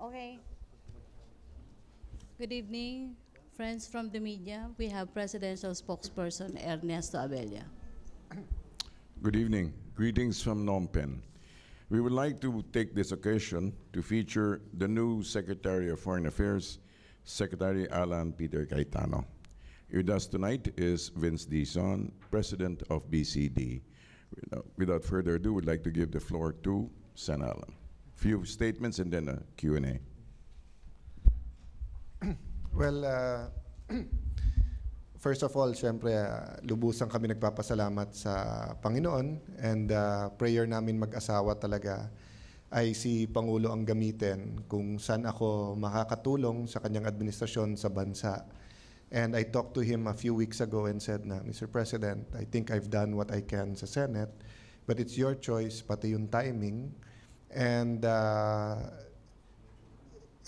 Okay. Good evening, friends from the media. We have presidential spokesperson Ernesto Abella. Good evening. Greetings from Phnom Penh. We would like to take this occasion to feature the new Secretary of Foreign Affairs, Secretary Alan Peter Caetano. With us tonight is Vince Dizon, President of BCD. Without further ado, we'd like to give the floor to Sen Alan. Few statements and then a Q&A. well, uh, first of all, syempre, uh, lubusan kami nagpapasalamat sa Panginoon and uh, prayer namin mag-asawa talaga ay si Pangulo ang gamitin kung saan ako makakatulong sa kanyang administrasyon sa bansa. And I talked to him a few weeks ago and said na, Mr. President, I think I've done what I can sa Senate, but it's your choice, pati yung timing. And uh,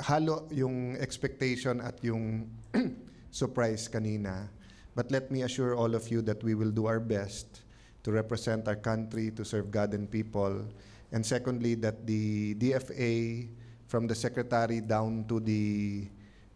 halo yung expectation at yung surprise kanina. But let me assure all of you that we will do our best to represent our country, to serve God and people, And secondly, that the DFA from the secretary down to the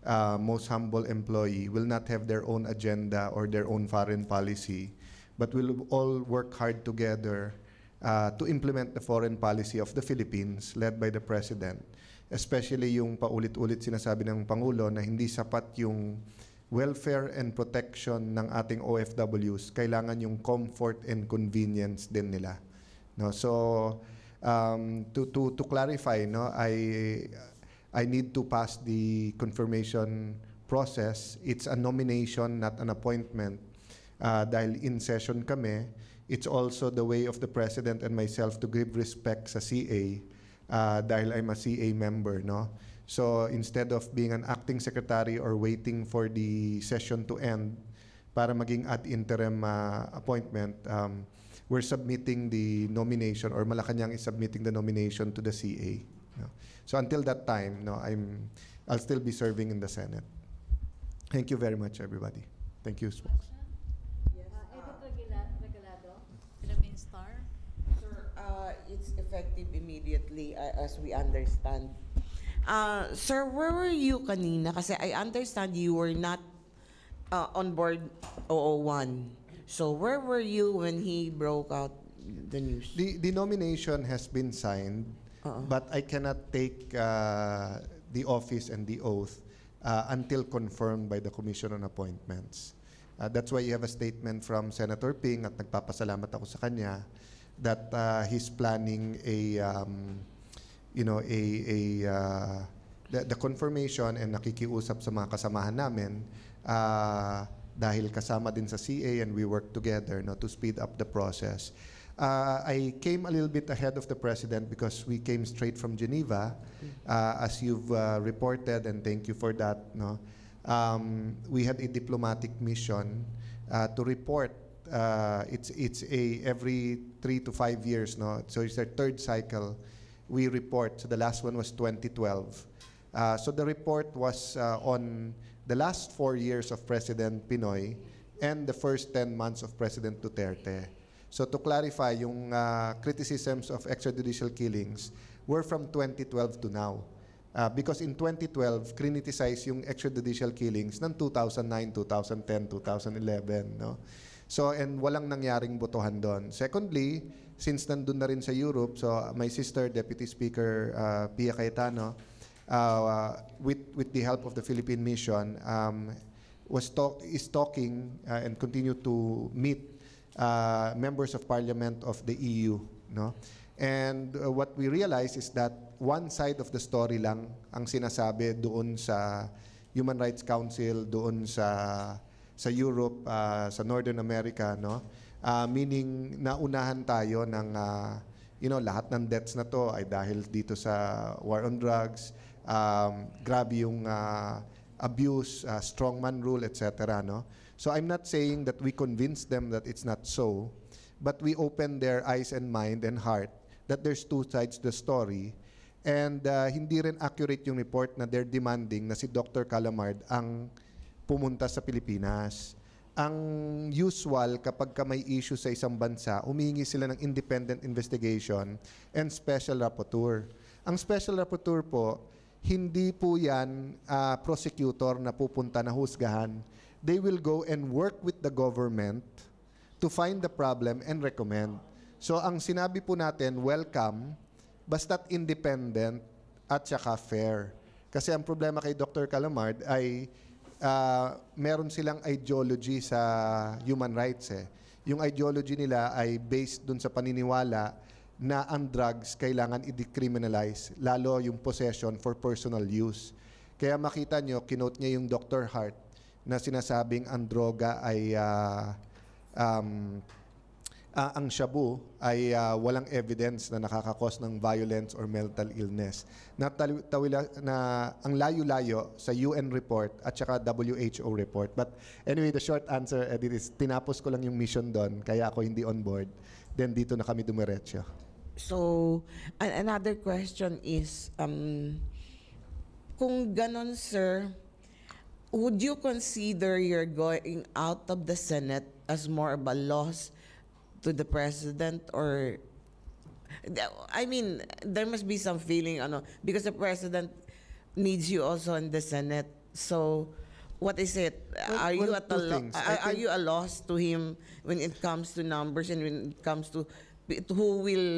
uh, most humble employee will not have their own agenda or their own foreign policy, but will all work hard together uh, to implement the foreign policy of the Philippines led by the President. Especially yung paulit-ulit sinasabi ng Pangulo na hindi sapat yung welfare and protection ng ating OFWs, kailangan yung comfort and convenience din nila. No? So, um, to, to, to clarify, no, I, I need to pass the confirmation process. It's a nomination, not an appointment. Uh, dahil in session kami, it's also the way of the President and myself to give respect sa CA uh, dahil I'm a CA member. No? So instead of being an acting secretary or waiting for the session to end para maging ad interim uh, appointment, um, we're submitting the nomination or Malacanang is submitting the nomination to the CA. No? So until that time, no, I'm, I'll still be serving in the Senate. Thank you very much, everybody. Thank you, Spokes. Yes. Uh, Regalado, Philippine Star. Sir, uh, it's effective immediately uh, as we understand. Uh, sir, where were you kanina? Kasi I understand you were not uh, on board 001. So where were you when he broke out the news? The, the nomination has been signed, uh -oh. but I cannot take uh, the office and the oath uh, until confirmed by the Commission on Appointments. Uh, that's why you have a statement from Senator Ping at nagpapasalamat ako sa kanya that uh, he's planning a um, you know a a uh, the, the confirmation and nakikiusap sa mga kasamahan namin uh, dahil kasama din sa CA and we worked together no, to speed up the process. Uh, I came a little bit ahead of the president because we came straight from Geneva, uh, as you've uh, reported, and thank you for that. No, um, we had a diplomatic mission uh, to report. Uh, it's it's a every three to five years. No, so it's our third cycle. We report. So the last one was 2012. Uh, so the report was uh, on the last four years of President Pinoy and the first 10 months of President Duterte. So to clarify, yung uh, criticisms of extrajudicial killings were from 2012 to now. Uh, because in 2012, criticized yung extrajudicial killings ng 2009, 2010, 2011. No? So, and walang nangyaring botohan doon. Secondly, since nandun na rin sa Europe, so my sister, Deputy Speaker uh, Pia Cayetano, Uh, uh, with, with the help of the Philippine Mission, um, was talk, is talking uh, and continue to meet uh, members of parliament of the EU. No? And uh, what we realize is that one side of the story lang ang sinasabi doon sa Human Rights Council, doon sa sa Europe, uh, sa Northern America, no? Uh, meaning naunahan tayo ng uh, you know lahat ng deaths na to ay dahil dito sa war on drugs, um, grabe yung uh, abuse, uh, strongman rule, etc. No? So I'm not saying that we convince them that it's not so, but we open their eyes and mind and heart that there's two sides to the story. And uh, hindi rin accurate yung report na they're demanding na si Dr. Calamard ang pumunta sa Pilipinas. Ang usual kapag ka may issue sa isang bansa, umihingi sila ng independent investigation and special rapporteur. Ang special rapporteur po, hindi po yan uh, prosecutor na pupunta na husgahan. They will go and work with the government to find the problem and recommend. So ang sinabi po natin, welcome, basta't independent at saka fair. Kasi ang problema kay Dr. Calamard ay uh, meron silang ideology sa human rights eh. Yung ideology nila ay based dun sa paniniwala na ang drugs kailangan i-decriminalize, lalo yung possession for personal use. Kaya makita nyo, kinote niya yung Dr. Hart na sinasabing ang droga ay uh, um, uh, ang shabu ay uh, walang evidence na nakakakos ng violence or mental illness. Na, tawila, na ang layo-layo sa UN report at saka WHO report. But anyway, the short answer, Edith, is tinapos ko lang yung mission doon, kaya ako hindi on board. Then dito na kami dumiretso. So, another question is, um, kung ganon, sir, would you consider your going out of the Senate as more of a loss to the president or I mean, there must be some feeling, ano, because the president needs you also in the Senate. So, what is it? Well, are you at a lo- are, are you a loss to him when it comes to numbers and when it comes to who will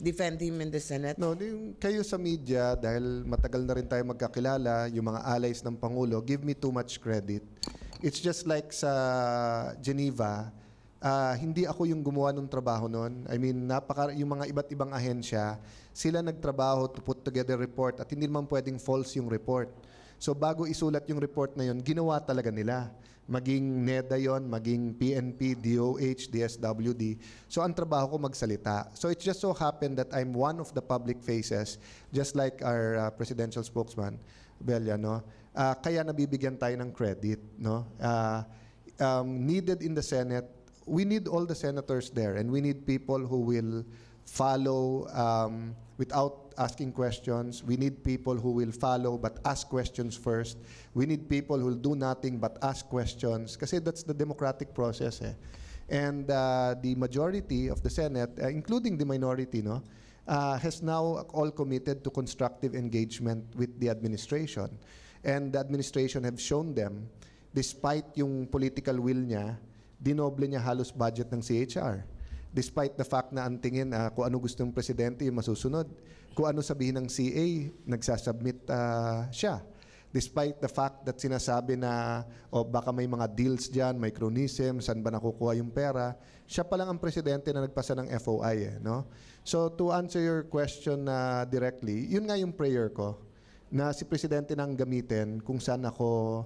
defend him in the Senate? No, yung kayo sa media, dahil matagal na rin tayo magkakilala, yung mga allies ng Pangulo, give me too much credit. It's just like sa Geneva, uh, hindi ako yung gumawa ng trabaho noon. I mean, napaka, yung mga iba't ibang ahensya, sila nagtrabaho to put together report at hindi naman pwedeng false yung report. So bago isulat yung report na yun, ginawa talaga nila. Maging NEDA yon, maging PNP, DOH, DSWD. So ang trabaho ko magsalita. So it just so happened that I'm one of the public faces, just like our uh, presidential spokesman, Belia, no? Uh, kaya nabibigyan tayo ng credit, no? Uh, um, needed in the Senate, we need all the senators there and we need people who will follow um, without asking questions. We need people who will follow but ask questions first. We need people who will do nothing but ask questions kasi that's the democratic process. Eh. And uh, the majority of the Senate, uh, including the minority, no, uh, has now all committed to constructive engagement with the administration. And the administration have shown them, despite yung political will niya, dinoble niya halos budget ng CHR despite the fact na ang tingin uh, kung ano gusto ng presidente yung masusunod, kung ano sabihin ng CA, nagsasubmit uh, siya. Despite the fact that sinasabi na o oh, baka may mga deals diyan, may cronism, saan ba nakukuha yung pera, siya pa lang ang presidente na nagpasa ng FOI eh, no? So to answer your question uh, directly, yun nga yung prayer ko na si presidente nang gamitin kung saan ako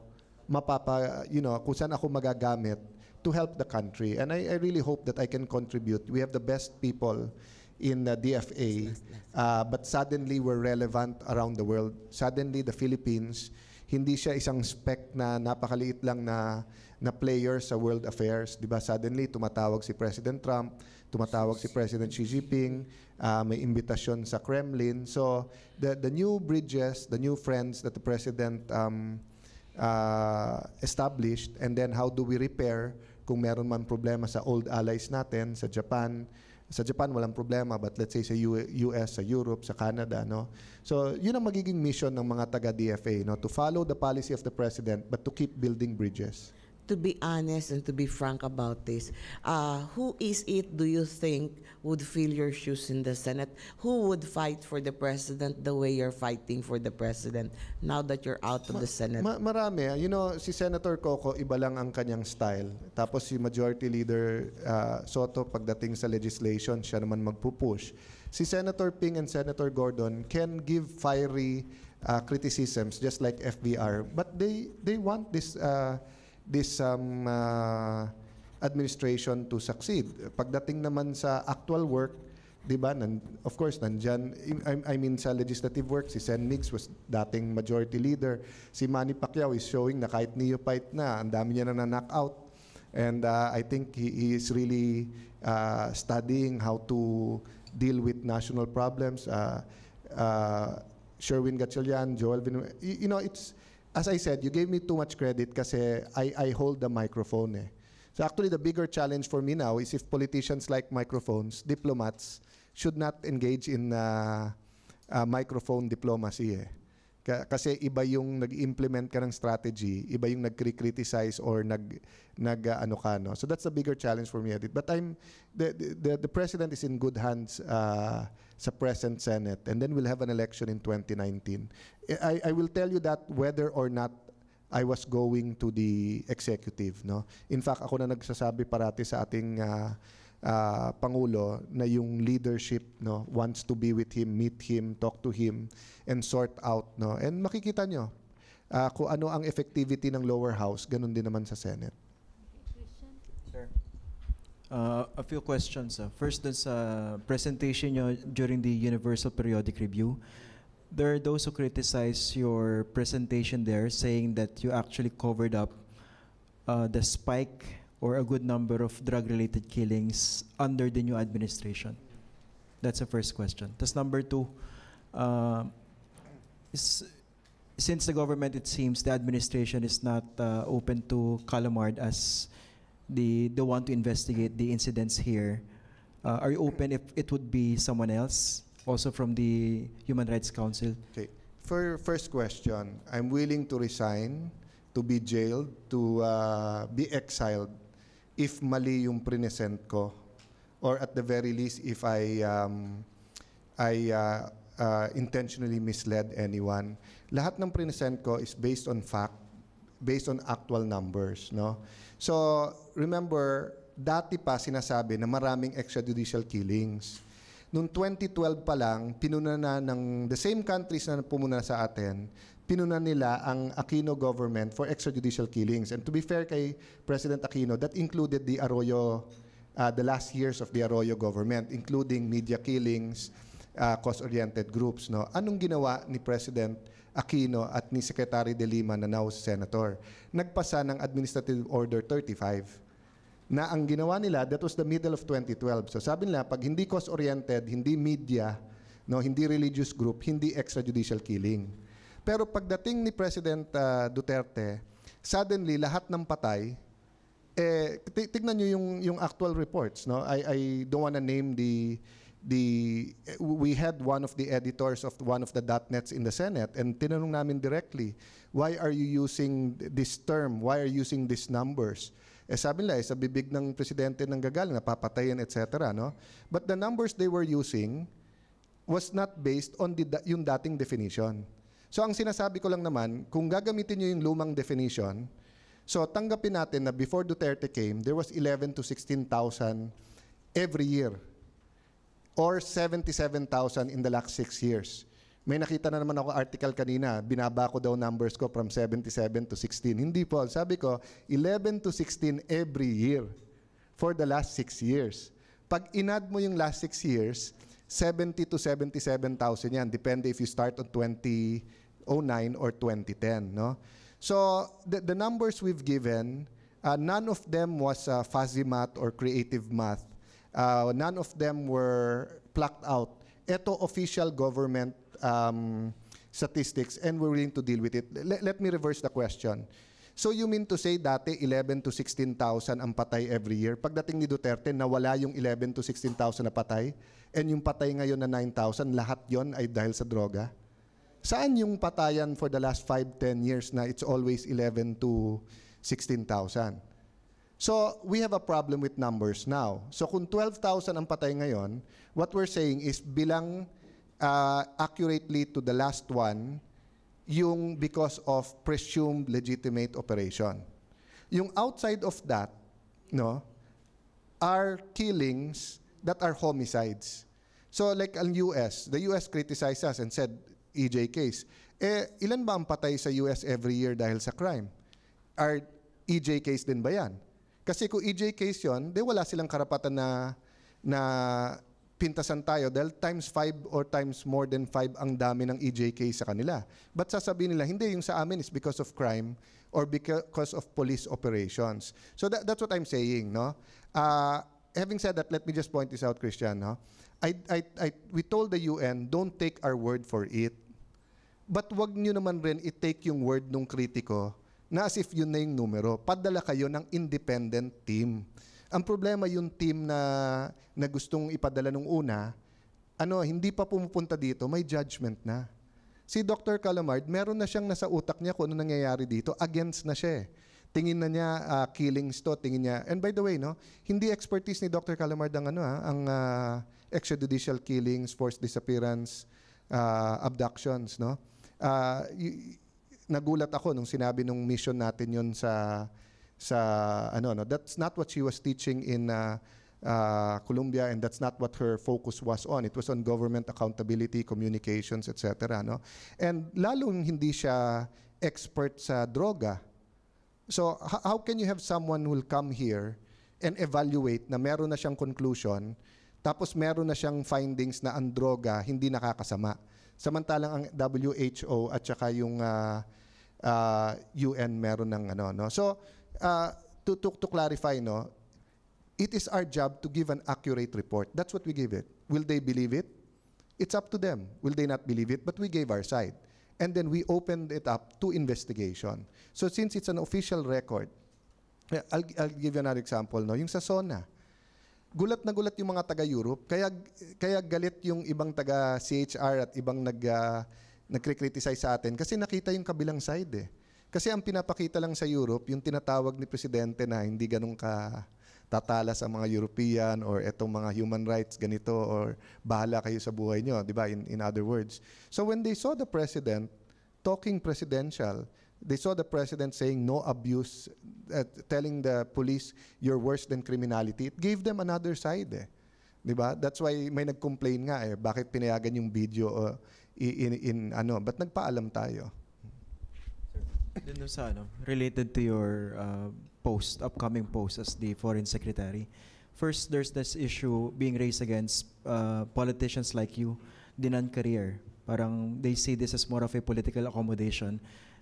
mapapa you know, kung saan ako magagamit to help the country. And I, I really hope that I can contribute. We have the best people in the uh, DFA, uh, but suddenly we're relevant around the world. Suddenly the Philippines, hindi siya isang spec na napakaliit lang na na player sa world affairs, Diba? Suddenly tumatawag si President Trump, tumatawag si President Xi Jinping, uh, may imbitasyon sa Kremlin. So the the new bridges, the new friends that the president um, uh, established and then how do we repair kung meron man problema sa old allies natin, sa Japan, sa Japan walang problema but let's say sa US, sa Europe, sa Canada, no. So, 'yun ang magiging mission ng mga taga DFA, no, to follow the policy of the president but to keep building bridges to be honest and to be frank about this, uh, who is it do you think would fill your shoes in the Senate? Who would fight for the president the way you're fighting for the president now that you're out of ma the Senate? Ma marami. Ah. You know, si Senator Coco, iba lang ang kanyang style. Tapos si Majority Leader uh, Soto, pagdating sa legislation, siya naman magpupush. Si Senator Ping and Senator Gordon can give fiery uh, criticisms just like FBR. But they, they want this... Uh, this um, uh, administration to succeed. Pagdating naman sa actual work, 'di ba? Nan, of course nandiyan I, I mean sa legislative work si Sen Mix was dating majority leader. Si Manny Pacquiao is showing na kahit neophyte na, ang dami niya na na-knock out. And uh, I think he, he is really uh, studying how to deal with national problems. Uh, uh, Sherwin Gatchalian, Joel Vinueva. You, you know, it's as I said, you gave me too much credit kasi I, I hold the microphone eh. So actually, the bigger challenge for me now is if politicians like microphones, diplomats, should not engage in uh, uh, microphone diplomacy eh. kasi iba yung nag-implement ka ng strategy, iba yung nag-criticize or nag, nag uh, ano ka, no? So that's the bigger challenge for me. But I'm, the, the, the president is in good hands uh, sa present Senate. And then we'll have an election in 2019. Eh, I, I will tell you that whether or not I was going to the executive. No? In fact, ako na nagsasabi parati sa ating uh, uh, Pangulo na yung leadership no, wants to be with him, meet him, talk to him, and sort out. No? And makikita nyo, uh, kung ano ang effectivity ng lower house, ganun din naman sa Senate. Uh, a few questions. Uh, first, dun sa presentation nyo during the Universal Periodic Review, there are those who criticize your presentation there, saying that you actually covered up uh, the spike or a good number of drug-related killings under the new administration. That's the first question. That's number two. Uh, since the government, it seems the administration is not uh, open to Calamard as the the one to investigate the incidents here, uh, are you open if it would be someone else, also from the Human Rights Council? Okay. For your first question, I'm willing to resign, to be jailed, to uh, be exiled if mali yung prinesent ko or at the very least if I um, I uh, uh, intentionally misled anyone. Lahat ng prinesent ko is based on fact based on actual numbers. No? So, remember, dati pa sinasabi na maraming extrajudicial killings. Noong 2012 pa lang, pinuna na ng the same countries na pumuna sa atin, pinuna nila ang Aquino government for extrajudicial killings. And to be fair kay President Aquino, that included the Arroyo, uh, the last years of the Arroyo government, including media killings, uh, cause-oriented groups. No? Anong ginawa ni President Aquino at ni Secretary De Lima na now Senator. Nagpasa ng Administrative Order 35 na ang ginawa nila, that was the middle of 2012. So sabi nila, pag hindi cause-oriented, hindi media, no, hindi religious group, hindi extrajudicial killing. Pero pagdating ni President uh, Duterte, suddenly lahat ng patay eh tignan niyo yung yung actual reports no I I don't want to name the the we had one of the editors of one of the .nets in the Senate and tinanong namin directly, why are you using this term? Why are you using these numbers? Eh sabi nila, eh, sa bibig ng presidente nang gagaling, napapatayin, etc. No? But the numbers they were using was not based on the, yung dating definition. So ang sinasabi ko lang naman, kung gagamitin nyo yung lumang definition, so tanggapin natin na before Duterte came, there was 11 to 16,000 every year or 77,000 in the last six years. May nakita na naman ako article kanina, binaba ko daw numbers ko from 77 to 16. Hindi po, sabi ko, 11 to 16 every year for the last six years. Pag inad mo yung last six years, 70 to 77,000 yan, depende if you start on 2009 or 2010. No? So the, the numbers we've given, uh, none of them was uh, fuzzy math or creative math. Uh, none of them were plucked out. Ito official government um, statistics and we're willing to deal with it. Let, let me reverse the question. So you mean to say dati 11 to 16,000 ang patay every year? Pagdating ni Duterte, nawala yung 11 to 16,000 na patay? And yung patay ngayon na 9,000, lahat yon ay dahil sa droga? Saan yung patayan for the last 5, 10 years na it's always 11 to 16,000? So, we have a problem with numbers now. So, kung 12,000 ang patay ngayon, what we're saying is bilang uh, accurately to the last one, yung because of presumed legitimate operation. Yung outside of that, no, are killings that are homicides. So like ang US, the US criticized us and said, EJ case, eh, ilan ba ang patay sa US every year dahil sa crime? Are EJ case din ba yan? Kasi kung EJ case yun, di wala silang karapatan na, na pintasan tayo dahil times 5 or times more than 5 ang dami ng EJK sa kanila. But sasabihin nila, hindi, yung sa amin is because of crime or because of police operations. So that, that's what I'm saying. No? Uh, having said that, let me just point this out, Christian. No? I, I, I, we told the UN, don't take our word for it. But wag nyo naman rin i-take yung word ng kritiko na as if yun na yung numero. Padala kayo ng independent team. Ang problema yung team na, na gustong ipadala nung una, ano, hindi pa pumupunta dito, may judgment na. Si Dr. Calamard, meron na siyang nasa utak niya kung ano nangyayari dito, against na siya eh. Tingin na niya uh, killings to, tingin niya. And by the way, no, hindi expertise ni Dr. Calamard ang ano ha, ah, ang uh, extrajudicial killings, forced disappearance, uh, abductions, no? Uh, y- nagulat ako nung sinabi nung mission natin yon sa sa ano no that's not what she was teaching in uh, uh, Colombia and that's not what her focus was on it was on government accountability communications etc no and lalong hindi siya expert sa droga so how can you have someone who'll come here and evaluate na meron na siyang conclusion tapos meron na siyang findings na ang droga hindi nakakasama samantalang ang WHO at saka yung uh, uh, UN meron ng ano no. So uh, to, to to clarify no, it is our job to give an accurate report. That's what we give it. Will they believe it? It's up to them. Will they not believe it? But we gave our side. And then we opened it up to investigation. So since it's an official record, I'll, I'll give you another example. No? Yung sa SONA, gulat na gulat yung mga taga-Europe, kaya, kaya galit yung ibang taga-CHR at ibang nag, uh, nagkri-criticize sa atin kasi nakita yung kabilang side eh. Kasi ang pinapakita lang sa Europe, yung tinatawag ni Presidente na hindi ganun ka tatalas ang mga European or etong mga human rights ganito or bahala kayo sa buhay nyo, di ba? In, in other words. So when they saw the president talking presidential, they saw the president saying no abuse, uh, telling the police you're worse than criminality, it gave them another side eh. Di ba? That's why may nag-complain nga eh, bakit pinayagan yung video uh, in, in in ano, but nagpaalam tayo. Sir, sa ano, related to your uh, post, upcoming post as the foreign secretary. First, there's this issue being raised against uh, politicians like you, dinan career. Parang they see this as more of a political accommodation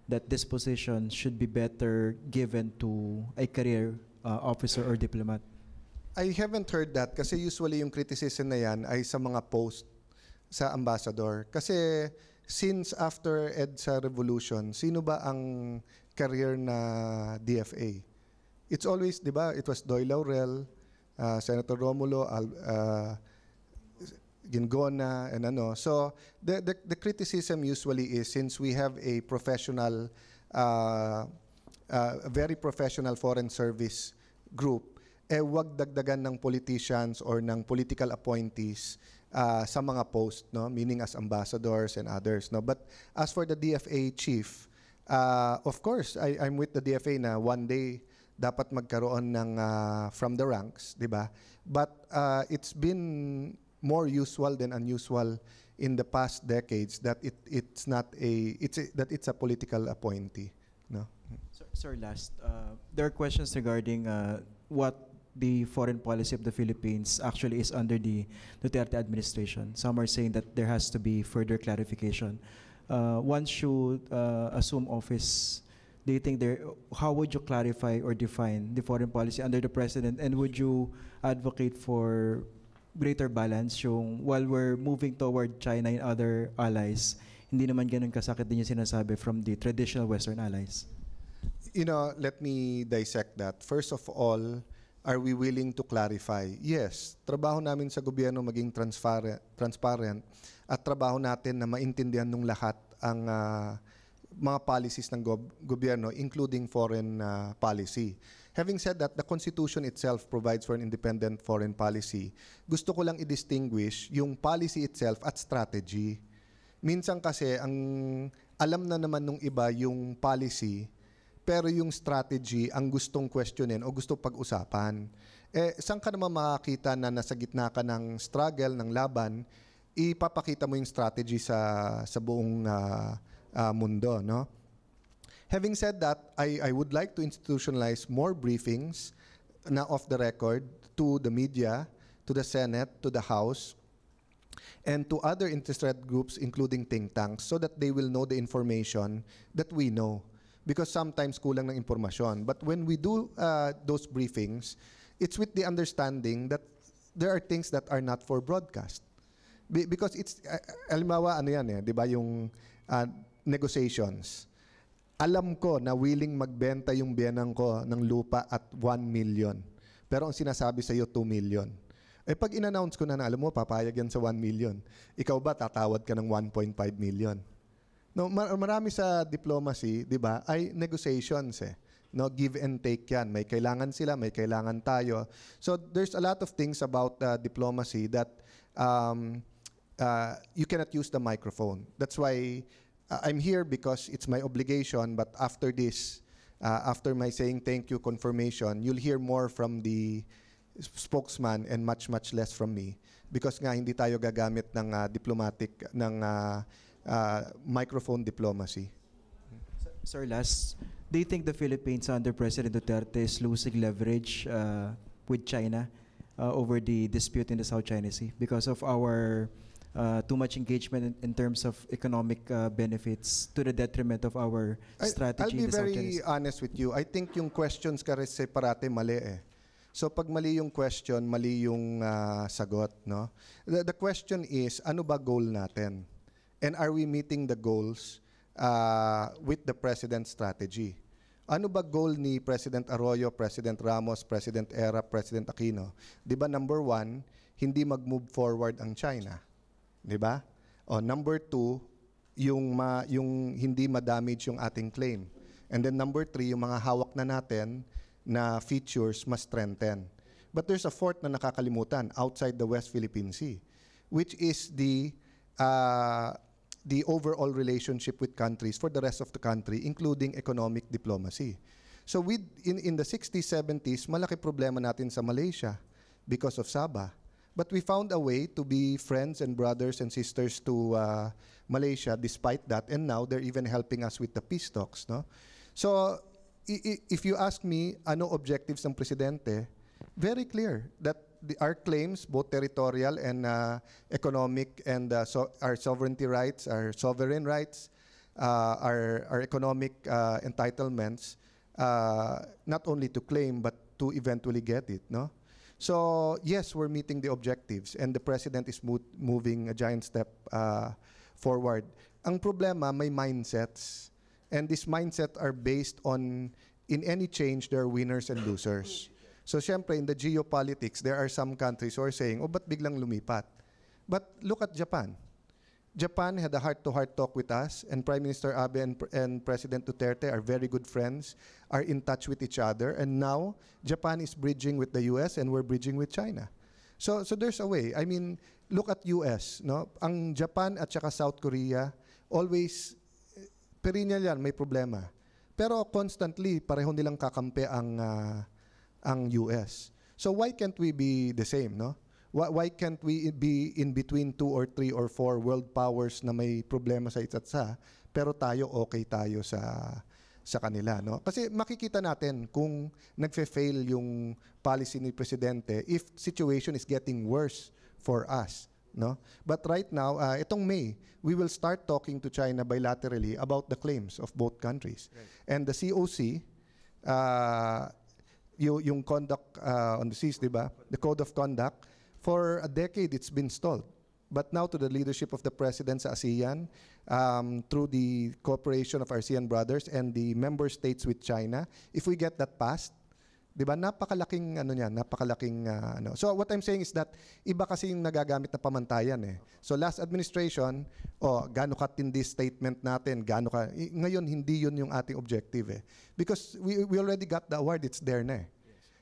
that this position should be better given to a career uh, officer or diplomat. I haven't heard that kasi usually yung criticism na yan ay sa mga post sa ambassador. Kasi since after EDSA revolution, sino ba ang career na DFA? It's always, di ba, it was Doy Laurel, uh, Senator Romulo, uh, Gingona, and ano. So the, the, the criticism usually is since we have a professional, uh, uh, very professional foreign service group, eh wag dagdagan ng politicians or ng political appointees uh, sa mga post, no? meaning as ambassadors and others. No? But as for the DFA chief, uh, of course, I, I'm with the DFA na one day dapat magkaroon ng uh, from the ranks, di ba? But uh, it's been more usual than unusual in the past decades that it it's not a it's a, that it's a political appointee, no? Sir, sir last, uh, there are questions regarding uh, what the foreign policy of the Philippines actually is under the Duterte administration. Some are saying that there has to be further clarification. Uh, once you uh, assume office, do you think there, how would you clarify or define the foreign policy under the president? And would you advocate for greater balance yung while we're moving toward China and other allies, hindi naman ganun kasakit din yung sinasabi from the traditional Western allies? You know, let me dissect that. First of all, Are we willing to clarify? Yes, trabaho namin sa gobyerno maging transparent, at trabaho natin na maintindihan ng lahat ang uh, mga policies ng gob- gobyerno including foreign uh, policy. Having said that, the Constitution itself provides for an independent foreign policy. Gusto ko lang i-distinguish yung policy itself at strategy. Minsan kasi ang alam na naman nung iba yung policy pero yung strategy ang gustong questionin o gusto pag-usapan. Eh, saan ka naman makakita na nasa gitna ka ng struggle, ng laban, ipapakita mo yung strategy sa, sa buong uh, uh, mundo, no? Having said that, I, I would like to institutionalize more briefings na off the record to the media, to the Senate, to the House, and to other interested groups, including think tanks, so that they will know the information that we know because sometimes kulang ng impormasyon. But when we do uh, those briefings, it's with the understanding that there are things that are not for broadcast. Be- because it's, uh, alimawa, ano yan eh, di ba yung uh, negotiations. Alam ko na willing magbenta yung biyanan ko ng lupa at 1 million. Pero ang sinasabi sa iyo, 2 million. Eh pag in-announce ko na na, alam mo, papayag yan sa 1 million. Ikaw ba, tatawad ka ng 1.5 million? No, marami sa diplomacy, 'di ba, ay negotiations eh. No, give and take 'yan. May kailangan sila, may kailangan tayo. So there's a lot of things about uh, diplomacy that um, uh, you cannot use the microphone. That's why uh, I'm here because it's my obligation, but after this, uh, after my saying thank you confirmation, you'll hear more from the spokesman and much much less from me because nga hindi tayo gagamit ng uh, diplomatic ng uh, uh, microphone diplomacy. Sir, last, do you think the Philippines under President Duterte is losing leverage uh, with China uh, over the dispute in the South China Sea because of our uh, too much engagement in, in terms of economic uh, benefits to the detriment of our strategy I, I'll be in the very South honest with you. I think yung questions kasi parate mali eh. So pag mali yung question, mali yung uh, sagot, no? The, the question is ano ba goal natin? And are we meeting the goals uh, with the President's strategy? Ano ba goal ni President Arroyo, President Ramos, President Era, President Aquino? 'Di ba number one, hindi mag-move forward ang China. 'Di ba? O number two, yung ma, yung hindi ma-damage yung ating claim. And then number three, yung mga hawak na natin na features must strengthen. But there's a fourth na nakakalimutan outside the West Philippine Sea, which is the uh, the overall relationship with countries for the rest of the country, including economic diplomacy. So with, in, in the 60s, 70s, malaki problema natin sa Malaysia because of Sabah. But we found a way to be friends and brothers and sisters to uh, Malaysia despite that. And now they're even helping us with the peace talks. No? So if you ask me, ano objectives ng presidente, very clear that the, our claims, both territorial and uh, economic, and uh, so our sovereignty rights, our sovereign rights, uh, our, our economic uh, entitlements, uh, not only to claim but to eventually get it. No, so yes, we're meeting the objectives, and the president is mo moving a giant step forward. Ang problema may mindsets, and these mindsets are based on in any change there are winners and losers. So syempre, in the geopolitics, there are some countries who are saying, oh, ba't biglang lumipat? But look at Japan. Japan had a heart-to-heart talk with us, and Prime Minister Abe and, and President Duterte are very good friends, are in touch with each other, and now Japan is bridging with the U.S. and we're bridging with China. So, so there's a way. I mean, look at US. No? Ang Japan at saka South Korea, always, eh, perennial yan, may problema. Pero constantly, pareho nilang kakampi ang uh, ang US. So why can't we be the same, no? Why, can't we be in between two or three or four world powers na may problema sa isa't sa, pero tayo okay tayo sa sa kanila, no? Kasi makikita natin kung nagfe-fail yung policy ni presidente if situation is getting worse for us, no? But right now, uh, itong May, we will start talking to China bilaterally about the claims of both countries. Right. And the COC uh, yung, yung conduct uh, on the seas, di ba? The code of conduct. For a decade, it's been stalled. But now to the leadership of the president sa ASEAN, um, through the cooperation of ASEAN brothers and the member states with China, if we get that passed, 'Di ba? Napakalaking ano niya, napakalaking uh, ano. So what I'm saying is that iba kasi yung nagagamit na pamantayan eh. So last administration, oh, gaano ka katindi statement natin, gaano ka ngayon hindi 'yun yung ating objective eh. Because we we already got the award, it's there na eh.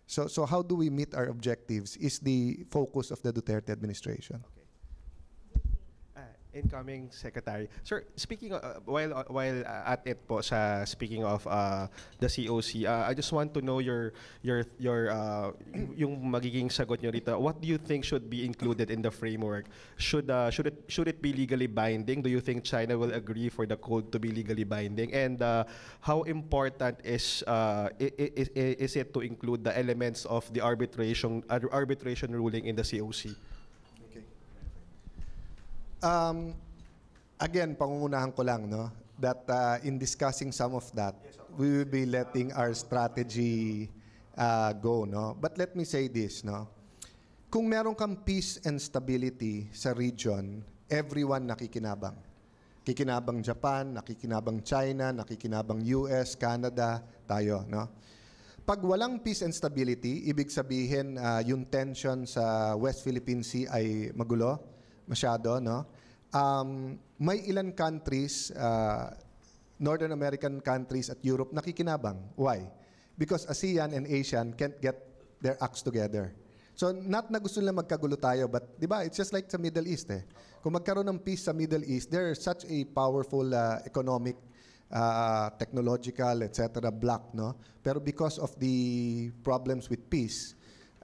So so how do we meet our objectives is the focus of the Duterte administration incoming secretary. Sir, speaking of, uh, while uh, while uh, at it po sa speaking of uh, the COC, uh, I just want to know your your your uh, yung magiging sagot niyo rito. What do you think should be included in the framework? Should uh, should it should it be legally binding? Do you think China will agree for the code to be legally binding? And uh, how important is uh, is, is it to include the elements of the arbitration arbitration ruling in the COC? Um, again, pangungunahan ko lang, no? That uh, in discussing some of that, we will be letting our strategy uh, go, no? But let me say this, no? Kung meron kang peace and stability sa region, everyone nakikinabang. Kikinabang Japan, nakikinabang China, nakikinabang US, Canada, tayo, no? Pag walang peace and stability, ibig sabihin uh, yung tension sa West Philippine Sea ay magulo, masyado, no? Um, may ilan countries, uh, Northern American countries at Europe, nakikinabang. Why? Because ASEAN and Asian can't get their acts together. So not na gusto nila magkagulo tayo, but di ba, it's just like sa Middle East eh. Kung magkaroon ng peace sa Middle East, there is such a powerful uh, economic, uh, technological, etc. block, no? Pero because of the problems with peace,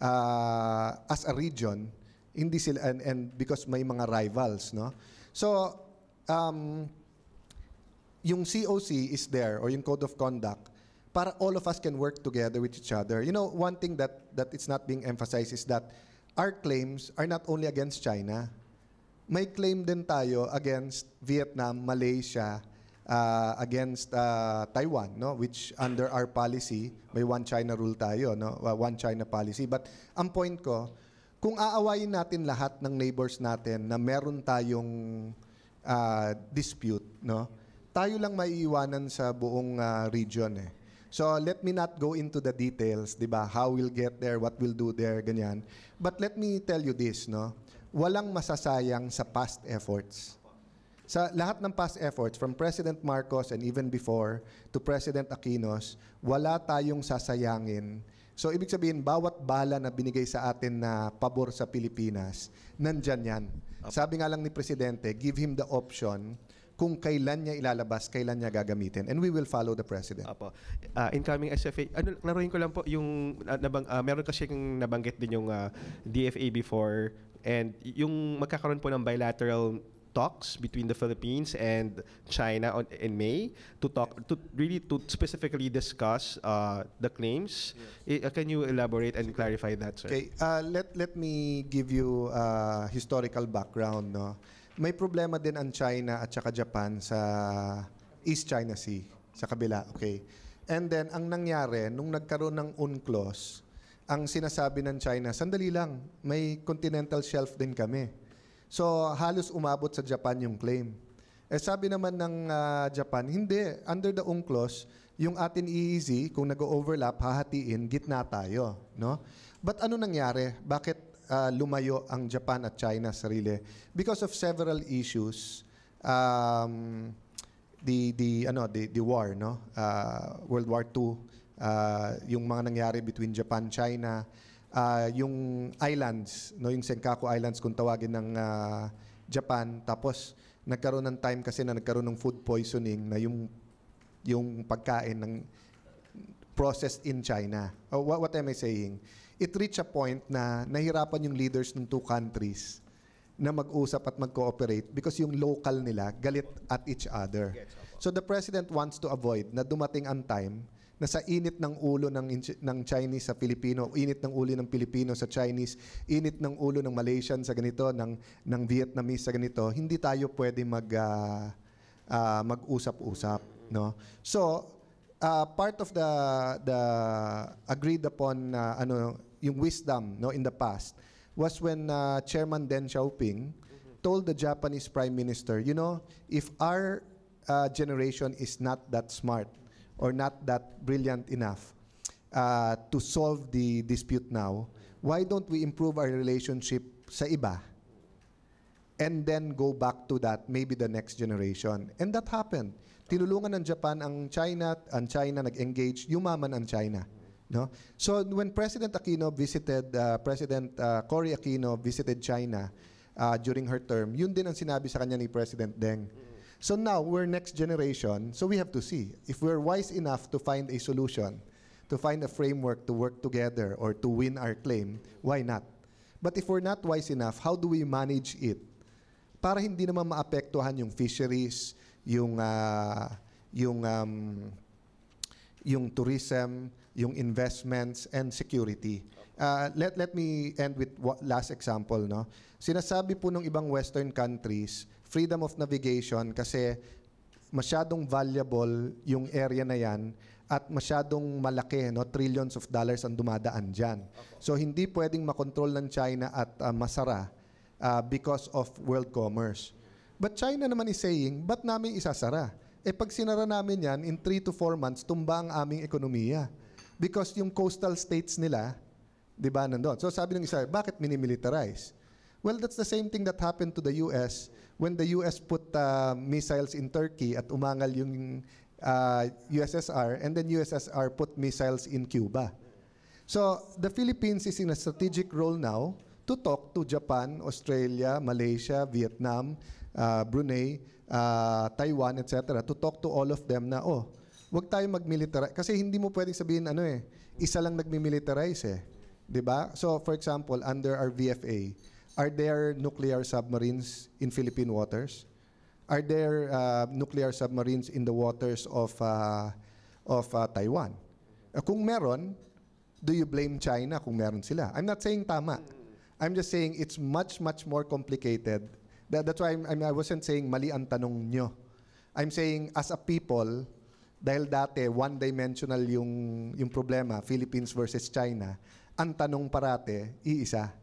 uh, as a region, hindi sila and, and because may mga rivals, no? So um, yung COC is there or yung code of conduct para all of us can work together with each other. You know, one thing that that it's not being emphasized is that our claims are not only against China. May claim din tayo against Vietnam, Malaysia, uh, against uh, Taiwan, no? Which under our policy, may one China rule tayo, no? Uh, one China policy. But ang point ko, kung aawayin natin lahat ng neighbors natin na meron tayong uh, dispute, no? Tayo lang maiiwanan sa buong uh, region eh. So let me not go into the details, 'di ba? How we'll get there, what we'll do there, ganyan. But let me tell you this, no? Walang masasayang sa past efforts. Sa lahat ng past efforts from President Marcos and even before to President Aquinos, wala tayong sasayangin So ibig sabihin, bawat bala na binigay sa atin na pabor sa Pilipinas, nandyan yan. Sabi nga lang ni Presidente, give him the option kung kailan niya ilalabas, kailan niya gagamitin. And we will follow the President. Apo. Uh, ah, incoming SFA, ano, naruhin ko lang po, yung, uh, nabang, uh, meron kasi yung nabanggit din yung uh, DFA before and yung magkakaroon po ng bilateral talks between the Philippines and China on, in May to talk to really to specifically discuss uh, the claims. Yes. I, uh, can you elaborate and clarify that, sir? Okay, uh, let let me give you uh, historical background. No, may problema din ang China at saka Japan sa East China Sea sa kabila. Okay. And then, ang nangyari, nung nagkaroon ng UNCLOS, ang sinasabi ng China, sandali lang, may continental shelf din kami So halos umabot sa Japan yung claim. Eh sabi naman ng uh, Japan, hindi, under the UNCLOS, yung atin easy, kung nag-overlap, hahatiin, gitna tayo. No? But ano nangyari? Bakit uh, lumayo ang Japan at China sarili? Because of several issues, um, the, the, ano, the, the war, no? Uh, World War II, uh, yung mga nangyari between Japan, China, uh, yung islands, no, yung Senkaku Islands kung tawagin ng uh, Japan. Tapos nagkaroon ng time kasi na nagkaroon ng food poisoning na yung yung pagkain ng processed in China. Oh, what, what am I saying? It reached a point na nahirapan yung leaders ng two countries na mag-usap at mag-cooperate because yung local nila galit at each other. So the president wants to avoid na dumating ang time na sa init ng ulo ng, ng Chinese sa Pilipino, init ng ulo ng Pilipino sa Chinese, init ng ulo ng Malaysian sa ganito, ng, ng Vietnamese sa ganito, hindi tayo pwede mag, uh, uh, mag-usap-usap. No? So, uh, part of the, the agreed upon uh, ano, yung wisdom no, in the past was when uh, Chairman Deng Xiaoping told the Japanese Prime Minister, you know, if our uh, generation is not that smart, or not that brilliant enough uh, to solve the dispute now, why don't we improve our relationship sa iba and then go back to that maybe the next generation? And that happened. Tinulungan ng Japan ang China, ang China nag-engage, yumaman ang China. No? So when President Aquino visited, uh, President uh, Cory Aquino visited China uh, during her term, yun din ang sinabi sa kanya ni President Deng. Mm So now we're next generation, so we have to see if we're wise enough to find a solution, to find a framework to work together or to win our claim, why not? But if we're not wise enough, how do we manage it? Para hindi naman maapektuhan yung fisheries, yung uh, yung um, yung tourism, yung investments and security. Uh, let let me end with last example no. Sinasabi po ng ibang western countries freedom of navigation kasi masyadong valuable yung area na yan at masyadong malaki, no? trillions of dollars ang dumadaan dyan. So hindi pwedeng makontrol ng China at uh, masara uh, because of world commerce. But China naman is saying, ba't namin isasara? Eh pag sinara namin yan, in 3 to 4 months, tumba ang aming ekonomiya. Because yung coastal states nila, di ba, nandun. So sabi ng isa, bakit minimilitarize? Well, that's the same thing that happened to the US when the US put uh, missiles in Turkey at umangal yung uh, USSR, and then USSR put missiles in Cuba. So the Philippines is in a strategic role now to talk to Japan, Australia, Malaysia, Vietnam, uh, Brunei, uh, Taiwan, etc. to talk to all of them na, oh, wag tayo mag-militarize. Kasi hindi mo pwedeng sabihin, ano eh, isa lang nagmi-militarize eh. ba? Diba? So, for example, under our VFA, Are there nuclear submarines in Philippine waters? Are there uh, nuclear submarines in the waters of, uh, of uh, Taiwan? Uh, kung meron, do you blame China kung meron sila? I'm not saying tama. I'm just saying it's much, much more complicated. That, that's why I'm, I'm, I wasn't saying mali ang tanong nyo. I'm saying as a people, dahil dati one-dimensional yung, yung problema, Philippines versus China, ang tanong parate, iisa,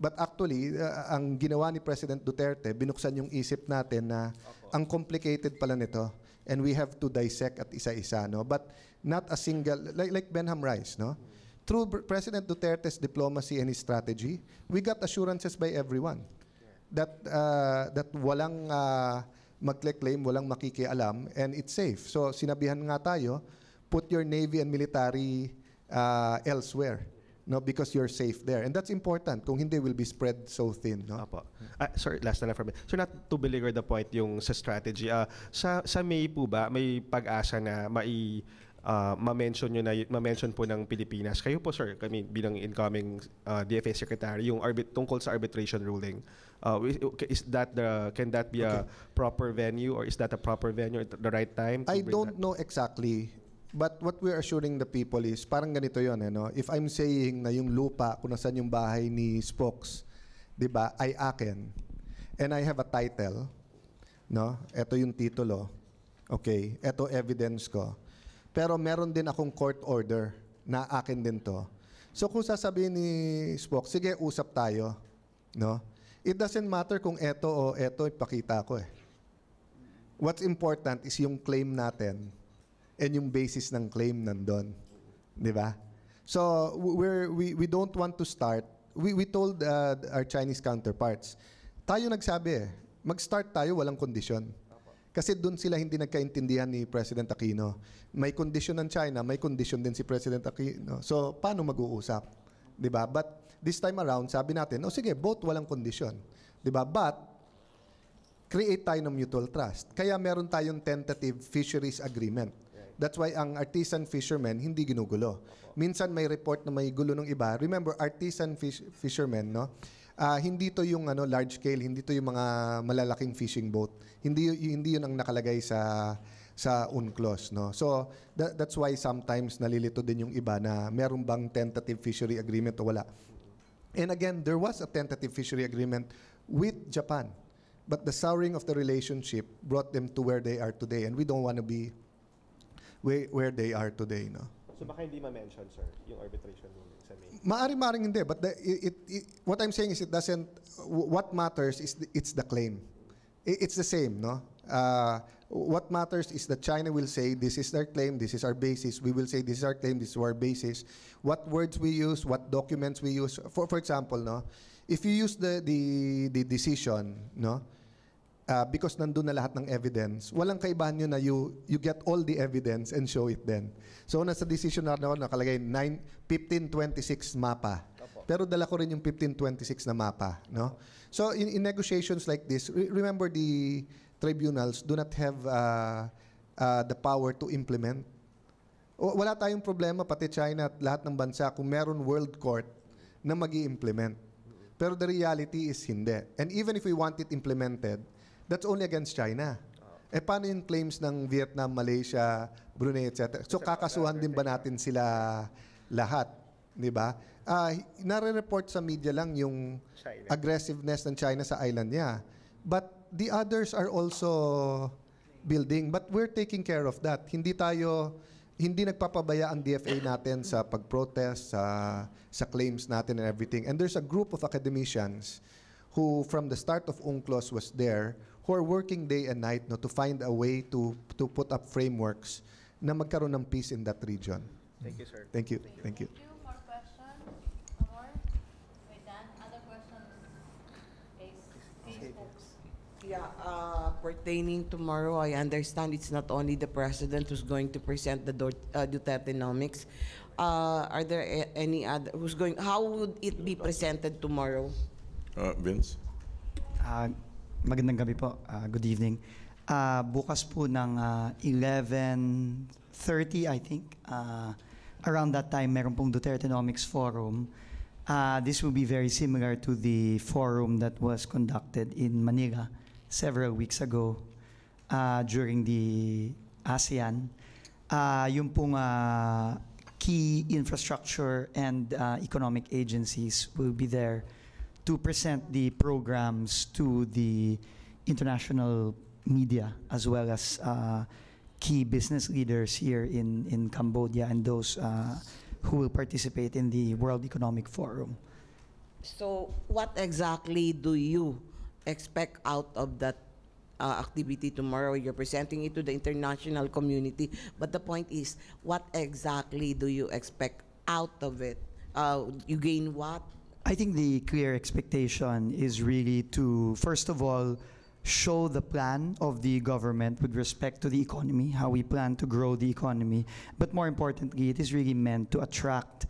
But actually, uh, ang ginawa ni President Duterte, binuksan yung isip natin na Opo. ang complicated pala nito and we have to dissect at isa-isa, no? But not a single, like, like Benham Rice, no? Through President Duterte's diplomacy and his strategy, we got assurances by everyone that, uh, that walang uh, magkle-claim, walang makikialam, and it's safe. So sinabihan nga tayo, put your navy and military uh, elsewhere no because you're safe there and that's important kung hindi will be spread so thin no Apo. Uh, sorry last na lang for me so not to belabor the point yung sa strategy uh, sa sa May po ba may pag-asa na mai uh, ma-mention nyo na ma-mention po ng Pilipinas kayo po sir kami bilang incoming uh, DFA secretary yung arbit tungkol sa arbitration ruling uh, is that the can that be okay. a proper venue or is that a proper venue at the right time I don't that? know exactly But what we're assuring the people is, parang ganito yon eh, no? If I'm saying na yung lupa kung nasan yung bahay ni Spokes, di ba, ay akin, and I have a title, no? Ito yung titulo. Okay, ito evidence ko. Pero meron din akong court order na akin din to. So kung sasabihin ni Spokes, sige, usap tayo, no? It doesn't matter kung eto o eto, ipakita ko eh. What's important is yung claim natin and yung basis ng claim nandun. Di ba? So we're, we, we don't want to start. We, we told uh, our Chinese counterparts, tayo nagsabi eh, mag-start tayo walang kondisyon. Kasi doon sila hindi nagkaintindihan ni President Aquino. May kondisyon ng China, may kondisyon din si President Aquino. So, paano mag-uusap? 'Di ba? But this time around, sabi natin, oh sige, both walang kondisyon. 'Di ba? But create tayo ng mutual trust. Kaya meron tayong tentative fisheries agreement That's why ang artisan fishermen hindi ginugulo. Minsan may report na may gulo ng iba. Remember, artisan fish, fishermen, no? Uh, hindi to yung ano large scale, hindi to yung mga malalaking fishing boat. Hindi hindi yun ang nakalagay sa sa UNCLOS, no? So that, that's why sometimes nalilito din yung iba na meron bang tentative fishery agreement o wala. And again, there was a tentative fishery agreement with Japan. But the souring of the relationship brought them to where they are today and we don't want to be where, where they are today. No? So baka hindi ma-mention, sir, yung arbitration ruling sa May. Maari maring hindi, but the, it, it, what I'm saying is it doesn't, what matters is the, it's the claim. It, it's the same, no? Uh, what matters is that China will say, this is their claim, this is our basis. We will say, this is our claim, this is our basis. What words we use, what documents we use. For, for example, no? If you use the, the, the decision, no? uh, because nandun na lahat ng evidence, walang kaibahan yun na you, you get all the evidence and show it then. So nasa decision na ako nakalagay 9, 1526 mapa. Pero dala ko rin yung 1526 na mapa. No? So in, in negotiations like this, re- remember the tribunals do not have uh, uh, the power to implement. O, wala tayong problema, pati China at lahat ng bansa, kung meron world court na mag implement Pero the reality is hindi. And even if we want it implemented, That's only against China. Oh, eh, paano yung claims ng Vietnam, Malaysia, Brunei, etc.? So, kakasuhan din ba natin sila lahat? Di ba? Uh, nare-report sa media lang yung China. aggressiveness ng China sa island niya. But the others are also building. But we're taking care of that. Hindi tayo, hindi nagpapabaya ang DFA natin sa pag-protest, sa, sa claims natin and everything. And there's a group of academicians who from the start of UNCLOS was there who are working day and night no, to find a way to, to put up frameworks na magkaroon ng peace in that region. Thank you, sir. Thank you. Thank you. Thank you. Thank you. More questions? other folks. Yeah, uh, pertaining tomorrow, I understand it's not only the president who's going to present the uh, Duterte-nomics. Uh, are there any other, who's going, how would it be presented tomorrow? Uh, Vince? Uh, Magandang gabi po. Uh, good evening. Uh, bukas po ng uh, ah, 11.30, I think. Uh, around that time, meron pong Duterte Economics Forum. Uh, this will be very similar to the forum that was conducted in Manila several weeks ago uh, during the ASEAN. Uh, yung pong uh, key infrastructure and uh, economic agencies will be there to present the programs to the international media as well as uh, key business leaders here in, in Cambodia and those uh, who will participate in the World Economic Forum. So what exactly do you expect out of that uh, activity tomorrow? You're presenting it to the international community, but the point is, what exactly do you expect out of it? Uh, you gain what? I think the clear expectation is really to, first of all, show the plan of the government with respect to the economy, how we plan to grow the economy. But more importantly, it is really meant to attract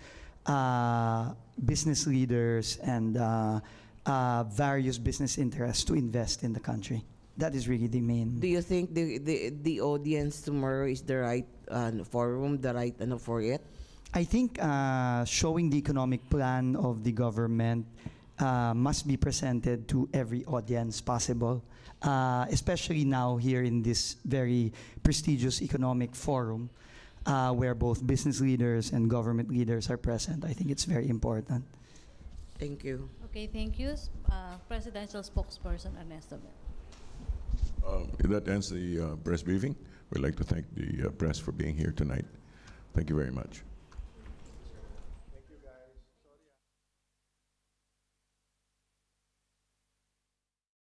uh, business leaders and uh, uh, various business interests to invest in the country. That is really the main. Do you think the the, the audience tomorrow is the right uh, forum, the right ano, for it? I think uh, showing the economic plan of the government uh, must be presented to every audience possible, uh, especially now here in this very prestigious economic forum uh, where both business leaders and government leaders are present. I think it's very important. Thank you. Okay, thank you. Uh, presidential spokesperson Ernesto. Um, that ends the uh, press briefing. We'd like to thank the press for being here tonight. Thank you very much.